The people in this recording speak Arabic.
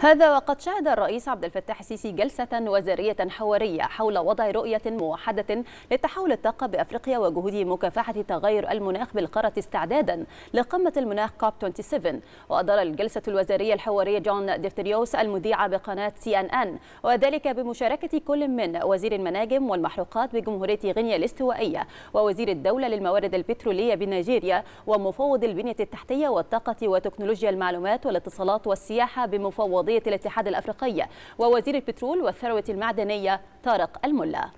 هذا وقد شهد الرئيس عبد الفتاح السيسي جلسة وزارية حوارية حول وضع رؤية موحدة لتحول الطاقة بأفريقيا وجهود مكافحة تغير المناخ بالقارة استعدادا لقمة المناخ كوب 27 وأدار الجلسة الوزارية الحوارية جون ديفتريوس المذيعة بقناة سي أن أن وذلك بمشاركة كل من وزير المناجم والمحروقات بجمهورية غينيا الاستوائية ووزير الدولة للموارد البترولية بنيجيريا ومفوض البنية التحتية والطاقة وتكنولوجيا المعلومات والاتصالات والسياحة بمفوض الاقتصادية الاتحاد الأفريقي ووزير البترول والثروة المعدنية طارق الملا